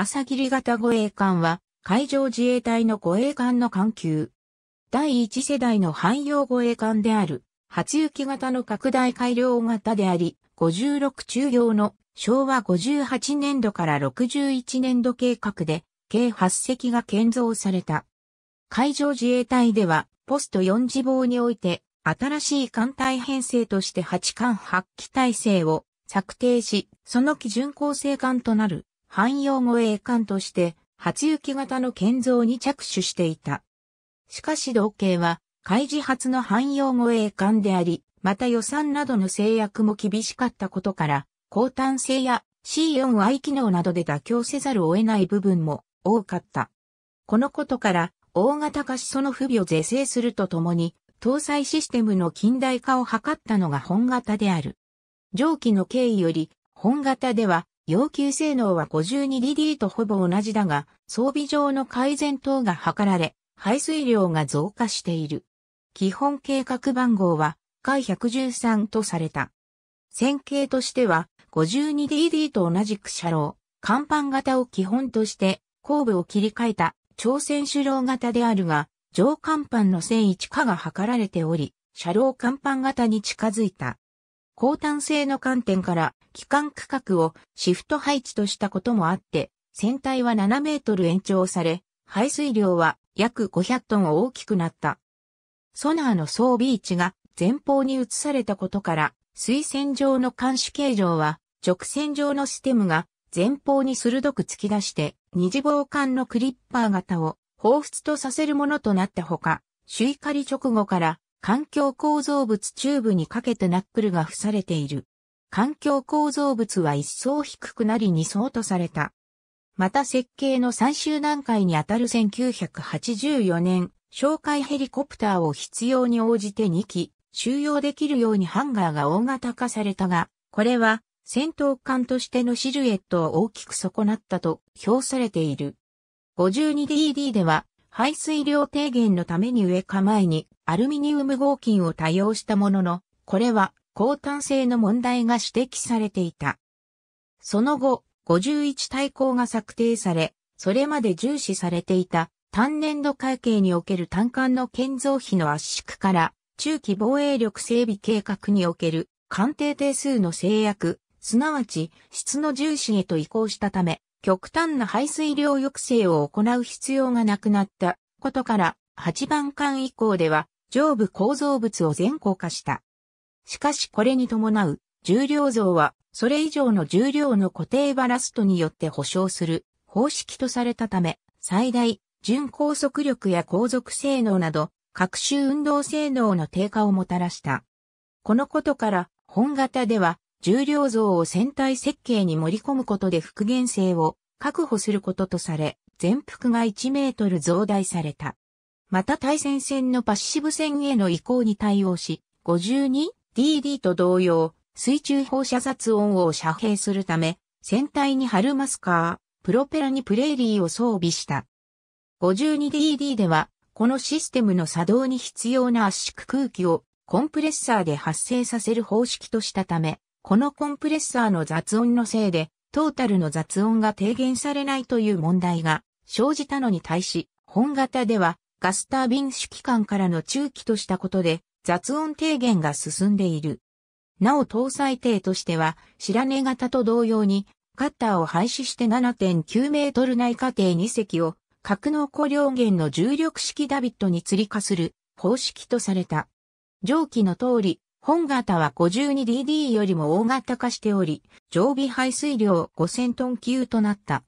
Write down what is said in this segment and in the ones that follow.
朝霧型護衛艦は海上自衛隊の護衛艦の艦級。第一世代の汎用護衛艦である、初行き型の拡大改良型であり、56中用の昭和58年度から61年度計画で、計8隻が建造された。海上自衛隊では、ポスト4次防において、新しい艦隊編成として8艦8機体制を策定し、その基準構成艦となる汎用護衛艦として初行型の建造に着手していた。しかし同型は海自発の汎用護衛艦であり、また予算などの制約も厳しかったことから、高端性や C4i 機能などで妥協せざるを得ない部分も多かった。このことから、大型化しその不備を是正するとともに、搭載システムの近代化を図ったのが本型である。上記の経緯より、本型では要求性能は 52DD とほぼ同じだが、装備上の改善等が図られ、排水量が増加している。基本計画番号は、回113とされた。線形としては、52DD と同じく車両、甲板型を基本として、後部を切り替えた、朝鮮主郎型であるが、上甲板の線一化が図られており、車両甲板型に近づいた。高端性の観点から、機関区画をシフト配置としたこともあって、船体は7メートル延長され、排水量は約500トン大きくなった。ソナーの装備位置が前方に移されたことから、水線上の監視形状は直線上のステムが前方に鋭く突き出して、二次防艦のクリッパー型を彷彿とさせるものとなったほか、周囲狩り直後から環境構造物チューブにかけてナックルが付されている。環境構造物は一層低くなり二層とされた。また設計の最終段階にあたる1984年、哨戒ヘリコプターを必要に応じて2機収容できるようにハンガーが大型化されたが、これは戦闘艦としてのシルエットを大きく損なったと評されている。52DD では排水量低減のために上構えにアルミニウム合金を多用したものの、これは抗炭性の問題が指摘されていた。その後、51大抗が策定され、それまで重視されていた単年度会計における単管の建造費の圧縮から中期防衛力整備計画における官邸定数の制約、すなわち質の重視へと移行したため、極端な排水量抑制を行う必要がなくなったことから、8番艦以降では上部構造物を全硬化した。しかしこれに伴う重量増はそれ以上の重量の固定バラストによって保証する方式とされたため最大純高速力や航続性能など各種運動性能の低下をもたらした。このことから本型では重量増を船体設計に盛り込むことで復元性を確保することとされ、全幅が1メートル増大された。また対戦線のパッシブ線への移行に対応し、52 DD と同様、水中放射雑音を遮蔽するため、船体に貼るマスカー、プロペラにプレーリーを装備した。52DD では、このシステムの作動に必要な圧縮空気をコンプレッサーで発生させる方式としたため、このコンプレッサーの雑音のせいで、トータルの雑音が低減されないという問題が生じたのに対し、本型ではガスタービン主機関からの中期としたことで、雑音低減が進んでいる。なお搭載艇としては、白根型と同様に、カッターを廃止して7.9メートル内下艇2隻を、格納庫両弦の重力式ダビットに追加する方式とされた。上記の通り、本型は 52DD よりも大型化しており、常備排水量5000トン級となった。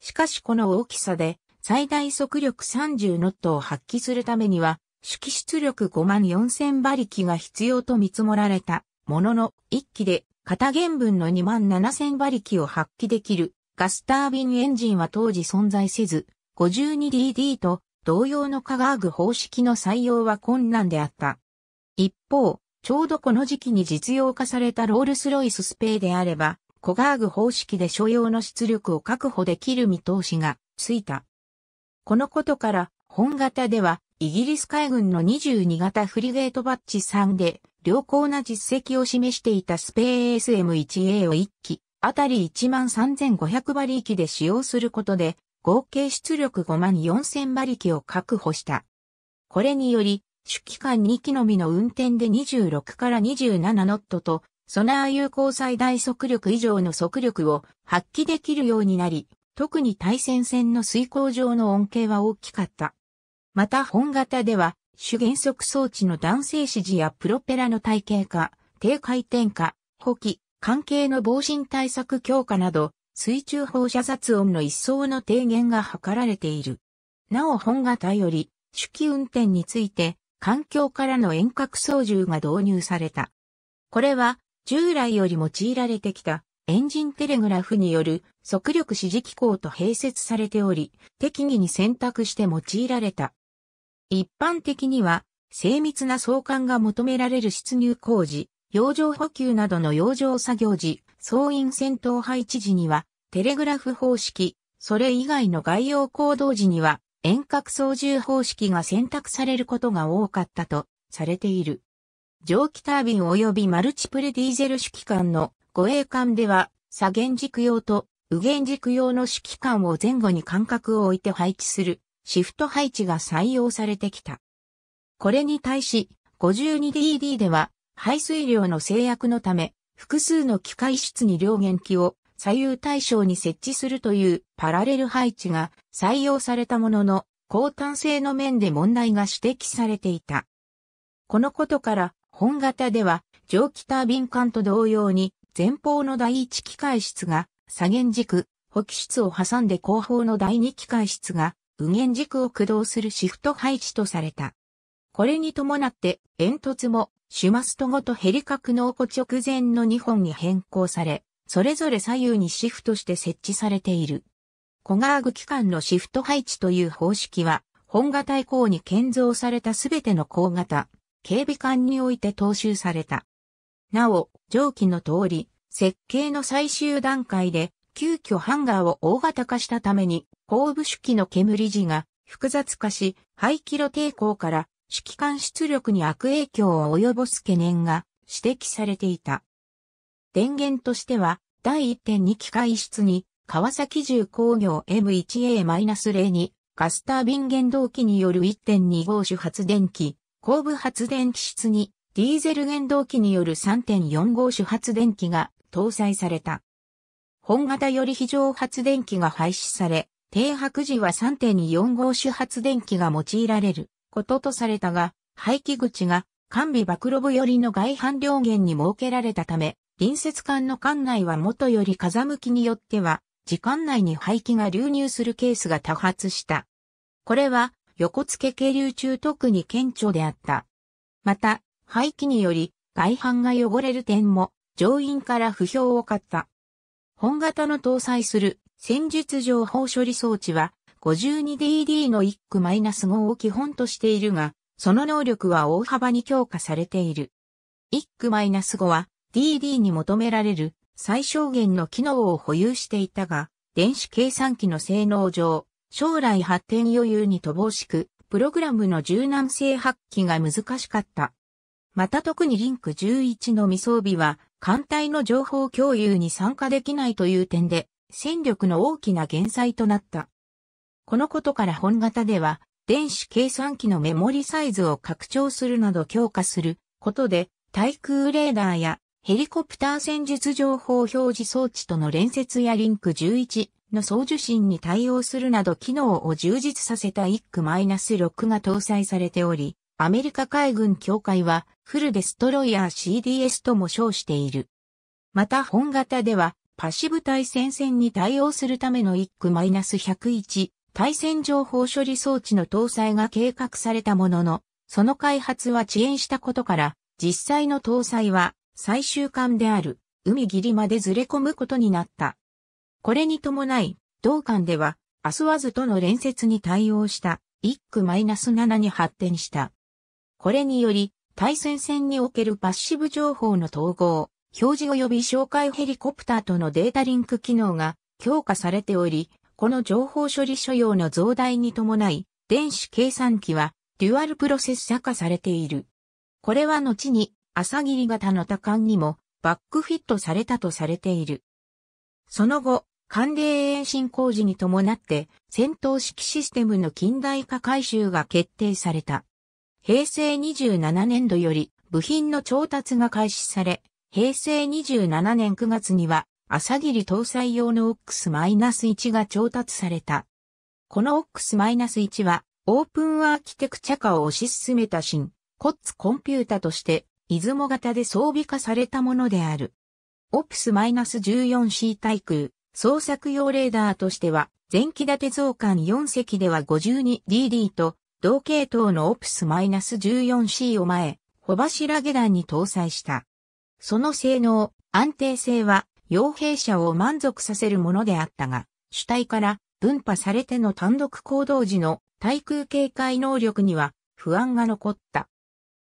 しかしこの大きさで、最大速力30ノットを発揮するためには、式出力5万4000馬力が必要と見積もられたものの、1機で型原分の2万7000馬力を発揮できるガスタービンエンジンは当時存在せず、52DD と同様のカガーグ方式の採用は困難であった。一方、ちょうどこの時期に実用化されたロールスロイススペーであれば、コガーグ方式で所要の出力を確保できる見通しがついた。このことから、本型ではイギリス海軍の22型フリゲートバッジ3で良好な実績を示していたスペース M1A を1機、あたり13,500馬力で使用することで、合計出力54,000馬力を確保した。これにより、主機関2機のみの運転で26から27ノットと、ソナー有効最大速力以上の速力を発揮できるようになり、特に対戦線の遂行上の恩恵は大きかった。また本型では、主減速装置の弾性指示やプロペラの体系化、低回転化、補機、関係の防振対策強化など、水中放射雑音の一層の低減が図られている。なお本型より、手記運転について、環境からの遠隔操縦が導入された。これは、従来より用いられてきた、エンジンテレグラフによる速力指示機構と併設されており、適宜に選択して用いられた。一般的には、精密な相関が求められる出入工事、洋上補給などの洋上作業時、総員戦闘配置時には、テレグラフ方式、それ以外の概要行動時には、遠隔操縦方式が選択されることが多かったとされている。蒸気タービン及びマルチプレディーゼル指揮官の護衛艦では、左舷軸用と右舷軸用の指揮官を前後に間隔を置いて配置するシフト配置が採用されてきた。これに対し 52DD では排水量の制約のため複数の機械室に両元機を左右対称に設置するというパラレル配置が採用されたものの高端性の面で問題が指摘されていた。このことから本型では蒸気タービン管と同様に前方の第一機械室が左舷軸、補機室を挟んで後方の第二機械室が右舷軸を駆動するシフト配置とされた。これに伴って煙突もシュマストごとヘリ格納庫直前の2本に変更され、それぞれ左右にシフトして設置されている。コガーグ機関のシフト配置という方式は、本型以降に建造されたすべての高型、警備艦において踏襲された。なお、上記の通り、設計の最終段階で急遽ハンガーを大型化したために、後部手機の煙時が複雑化し、排気路抵抗から指揮官出力に悪影響を及ぼす懸念が指摘されていた。電源としては、第1.2機械室に、川崎重工業 M1A-0 に、ガスタービン原動機による1.2号種発電機、後部発電機室に、ディーゼル原動機による3.4号種発電機が搭載された。本型より非常発電機が廃止され、停泊時は3.45 2種発電機が用いられることとされたが、排気口が完備バ露部寄りの外反両舷に設けられたため、隣接艦の管内は元より風向きによっては、時間内に排気が流入するケースが多発した。これは、横付け渓流中特に顕著であった。また、排気により、外反が汚れる点も、乗員から不評を買った。本型の搭載する戦術情報処理装置は 52DD の1区5を基本としているが、その能力は大幅に強化されている。1区5は DD に求められる最小限の機能を保有していたが、電子計算機の性能上、将来発展余裕に乏しく、プログラムの柔軟性発揮が難しかった。また特にリンク11の未装備は艦隊の情報共有に参加できないという点で、戦力の大きな減災となった。このことから本型では、電子計算機のメモリサイズを拡張するなど強化することで、対空レーダーやヘリコプター戦術情報表示装置との連接やリンク11の送受信に対応するなど機能を充実させたナス6が搭載されており、アメリカ海軍協会はフルデストロイヤー CDS とも称している。また本型ではパシブ対戦線に対応するための1区1 0 1対戦情報処理装置の搭載が計画されたものの、その開発は遅延したことから、実際の搭載は最終艦である海ギリまでずれ込むことになった。これに伴い、同艦ではアスワズとの連接に対応した1区7に発展した。これにより、対戦線におけるパッシブ情報の統合、表示及び紹介ヘリコプターとのデータリンク機能が強化されており、この情報処理所要の増大に伴い、電子計算機はデュアルプロセッサ化されている。これは後に朝霧型の多管にもバックフィットされたとされている。その後、寒冷延伸工事に伴って戦闘式システムの近代化改修が決定された。平成27年度より部品の調達が開始され、平成27年9月には、朝霧搭載用の OX-1 が調達された。この OX-1 は、オープンアーキテクチャ化を推し進めた新、コッツコンピュータとして、出雲型で装備化されたものである。OPS-14C 対空、捜索用レーダーとしては、前期立て増刊4隻では 52DD と同系統のオプス -14C を前、帆柱下段に搭載した。その性能、安定性は、傭兵者を満足させるものであったが、主体から分派されての単独行動時の対空警戒能力には不安が残った。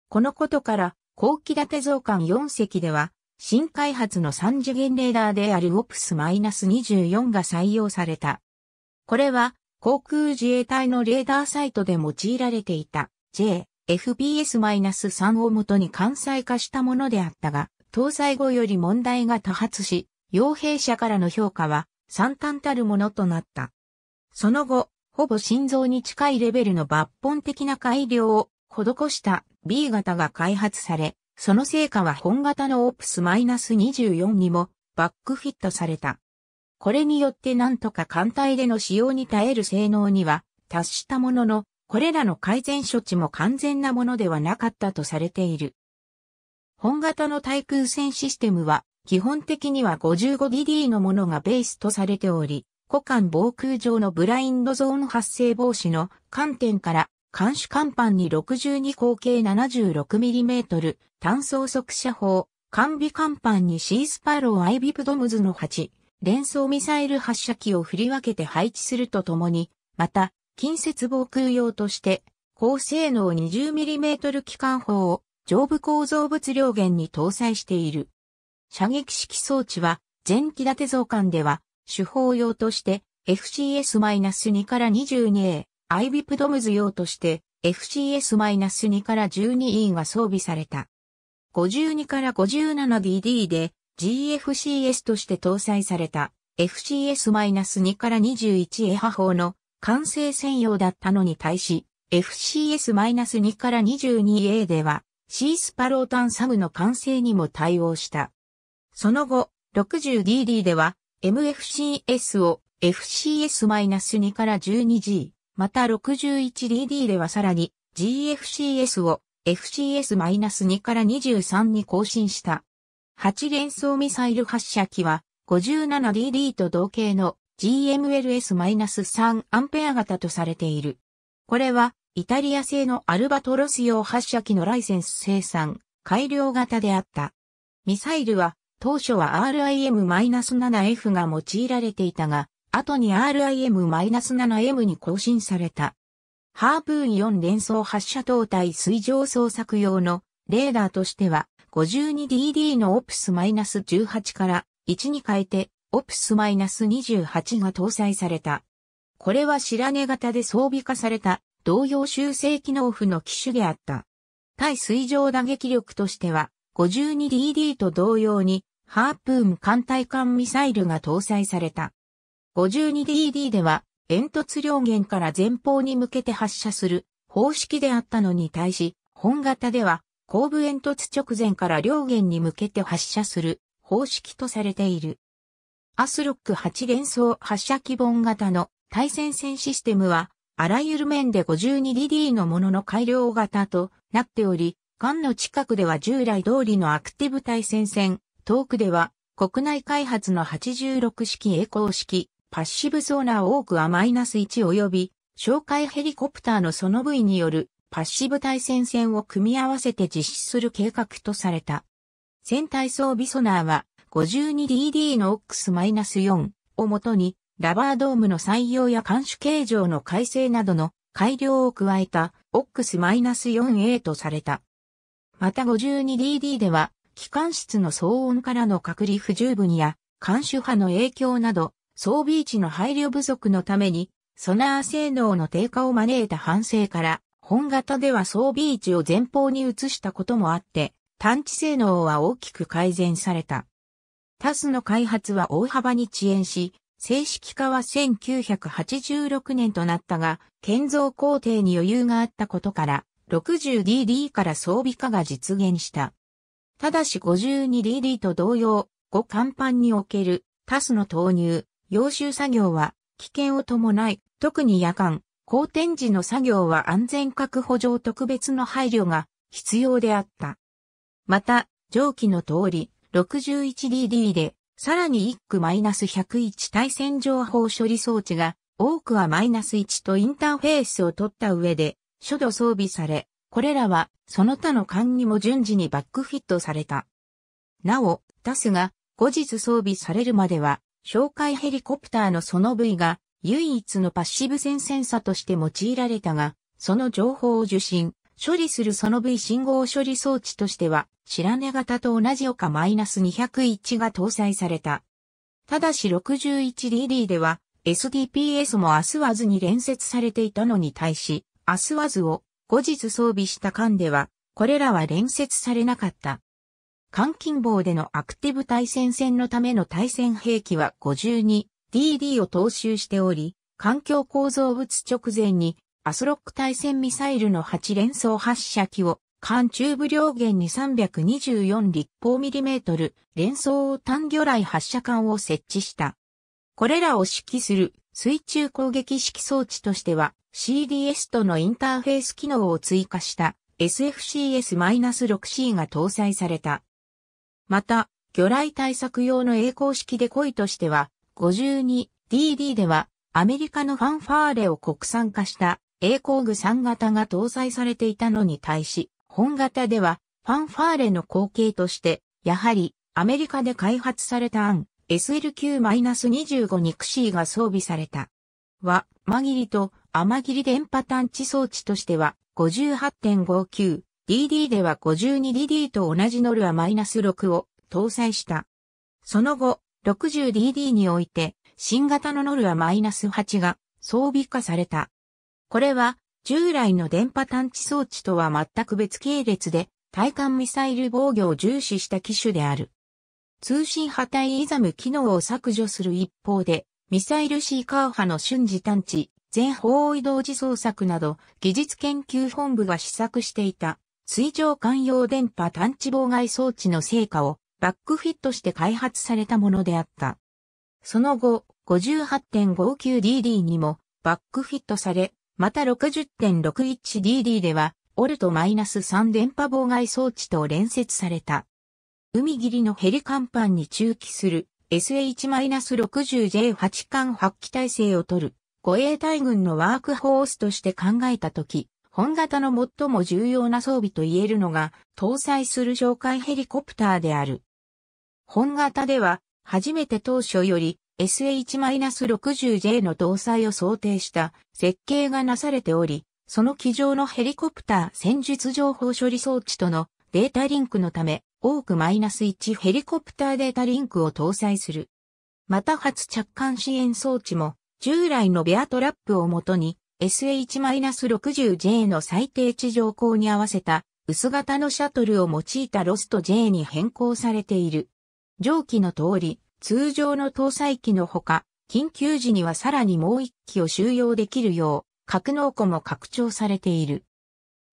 このことから、後期建て増艦4隻では、新開発の3次元レーダーであるオプス -24 が採用された。これは、航空自衛隊のレーダーサイトで用いられていた JFBS-3 をもとに関西化したものであったが、搭載後より問題が多発し、傭兵者からの評価は惨憺たるものとなった。その後、ほぼ心臓に近いレベルの抜本的な改良を施した B 型が開発され、その成果は本型のオプス -24 にもバックフィットされた。これによってなんとか艦隊での使用に耐える性能には達したものの、これらの改善処置も完全なものではなかったとされている。本型の対空戦システムは、基本的には 55DD のものがベースとされており、股間防空上のブラインドゾーン発生防止の観点から、監視艦板に62口径 76mm 単装速射砲、完備艦板にシースパローアイビプドムズの8、連装ミサイル発射機を振り分けて配置するとともに、また、近接防空用として、高性能 20mm 機関砲を上部構造物両源に搭載している。射撃式装置は、前期立て増艦では、手法用として FCS-2 から 22A、アイビプドムズ用として FCS-2 から 12E が装備された。52から 57DD で GFCS として搭載された FCS-2 から 21A 波法の完成専用だったのに対し、FCS-2 から 22A ではシースパロータンサムの完成にも対応した。その後、60DD では MFCS を FCS-2 から 12G、また 61DD ではさらに GFCS を FCS-2 から23に更新した。8連装ミサイル発射機は 57DD と同型の GMLS-3 アンペア型とされている。これはイタリア製のアルバトロス用発射機のライセンス生産、改良型であった。ミサイルは当初は RIM-7F が用いられていたが、後に RIM-7M に更新された。ハープーン4連装発射灯体水上捜索用のレーダーとしては 52DD の OPS-18 から1に変えて OPS-28 が搭載された。これは白根型で装備化された同様修正機能負の機種であった。対水上打撃力としては 52DD と同様にハープーン艦隊艦ミサイルが搭載された。52DD では煙突両舷から前方に向けて発射する方式であったのに対し、本型では後部煙突直前から両舷に向けて発射する方式とされている。アスロック8連装発射基本型の対戦線システムは、あらゆる面で 52DD のものの改良型となっており、艦の近くでは従来通りのアクティブ対戦線、遠くでは国内開発の86式栄光式、パッシブソーナーオークはマイナス1及び、哨戒ヘリコプターのその部位によるパッシブ対戦線を組み合わせて実施する計画とされた。戦隊装備ソナーは 52DD の OX-4 をもとにラバードームの採用や監視形状の改正などの改良を加えた OX-4A とされた。また 52DD では機関室の騒音からの隔離不十分や監視波の影響など装備位置の配慮不足のためにソナー性能の低下を招いた反省から本型では装備位置を前方に移したこともあって、探知性能は大きく改善された。タスの開発は大幅に遅延し、正式化は1986年となったが、建造工程に余裕があったことから、60DD から装備化が実現した。ただし 52DD と同様、5甲板におけるタスの投入、要集作業は危険を伴い、特に夜間、公転時の作業は安全確保上特別の配慮が必要であった。また、上記の通り、61DD で、さらに1区 -101 対戦情報処理装置が、多くは -1 とインターフェースを取った上で、初度装備され、これらは、その他の間にも順次にバックフィットされた。なお、タスが、後日装備されるまでは、紹介ヘリコプターのその部位が、唯一のパッシブ線センサとして用いられたが、その情報を受信、処理するその部位信号処理装置としては、白根型と同じ岡 -201 が搭載された。ただし 61DD では、SDPS もアスワズに連接されていたのに対し、アスワズを後日装備した間では、これらは連接されなかった。換金棒でのアクティブ対戦線のための対戦兵器は52 DD を踏襲しており、環境構造物直前にアスロック対戦ミサイルの8連装発射機を艦中部両限に324立方ミリメートル連装単魚雷発射管を設置した。これらを指揮する水中攻撃式装置としては CDS とのインターフェース機能を追加した SFCS-6C が搭載された。また、魚雷対策用の栄光式デコイとしては 52DD では、アメリカのファンファーレを国産化した栄光具3型が搭載されていたのに対し、本型ではファンファーレの後継として、やはりアメリカで開発された案 SLQ-25 にクシーが装備された。は、マギリと甘切電波探知装置としては 58.59DD では 52DD と同じノルア -6 を搭載した。その後、60DD において、新型のノルアマイナス8が装備化された。これは、従来の電波探知装置とは全く別系列で、対艦ミサイル防御を重視した機種である。通信波体イザム機能を削除する一方で、ミサイルシーカー波の瞬時探知、全方位同時捜索など、技術研究本部が試作していた、水上艦用電波探知妨害装置の成果をバックフィットして開発されたものであった。その後、58.59DD にもバックフィットされ、また 60.61DD では、オルト -3 電波妨害装置と連接された。海切りのヘリ甲板に駐機する SH-60J8 艦発揮体制を取る護衛隊軍のワークホースとして考えたとき、本型の最も重要な装備と言えるのが、搭載する哨戒ヘリコプターである。本型では、初めて当初より SH-60J の搭載を想定した設計がなされており、その機上のヘリコプター戦術情報処理装置とのデータリンクのため、多く -1 ヘリコプターデータリンクを搭載する。また初着艦支援装置も、従来のベアトラップをもとに SH-60J の最低地上高に合わせた薄型のシャトルを用いたロスト J に変更されている。上記の通り、通常の搭載機のほか、緊急時にはさらにもう一機を収容できるよう、格納庫も拡張されている。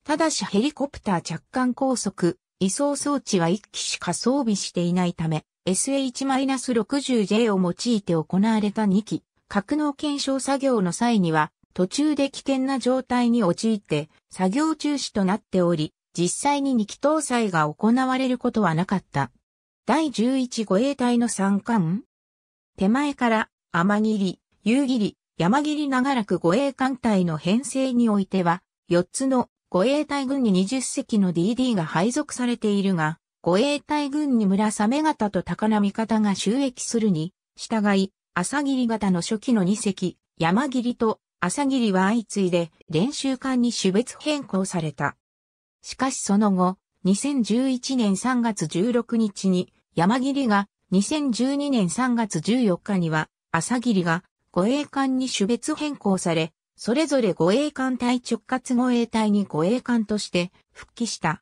ただしヘリコプター着艦高速、移送装置は一機しか装備していないため、SH-60J を用いて行われた2機、格納検証作業の際には、途中で危険な状態に陥って作業中止となっており、実際に2機搭載が行われることはなかった。第11護衛隊の三観手前から天霧、夕霧、山霧長らく護衛艦隊の編成においては、4つの護衛隊軍に20隻の DD が配属されているが、護衛隊軍に村雨型と高波型が収益するに、従い、朝霧型の初期の2隻、山霧と朝霧は相次いで練習艦に種別変更された。しかしその後、2011年3月16日に山霧が、2012年3月14日には朝霧が護衛艦に種別変更され、それぞれ護衛艦隊直轄護衛隊に護衛艦として復帰した。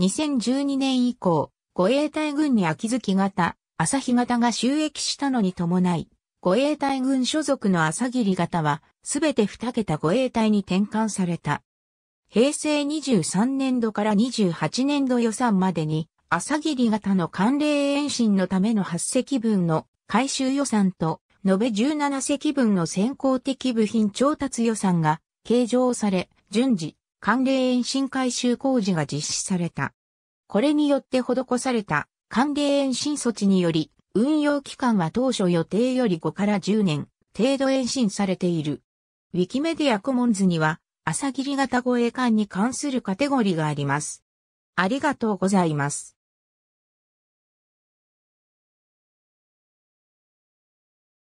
2012年以降、護衛隊軍に秋月型、朝日型が収益したのに伴い、護衛隊軍所属の朝霧型はすべて2桁護衛隊に転換された。平成23年度から28年度予算までに、朝霧型の寒冷延伸のための8隻分の回収予算と、延べ17隻分の先行的部品調達予算が計上され、順次、寒冷延伸改修工事が実施された。これによって施された寒冷延伸措置により、運用期間は当初予定より5から10年程度延伸されている。ウィキメディアコモンズには、朝霧型護衛艦に関するカテゴリがあります。ありがとうございます。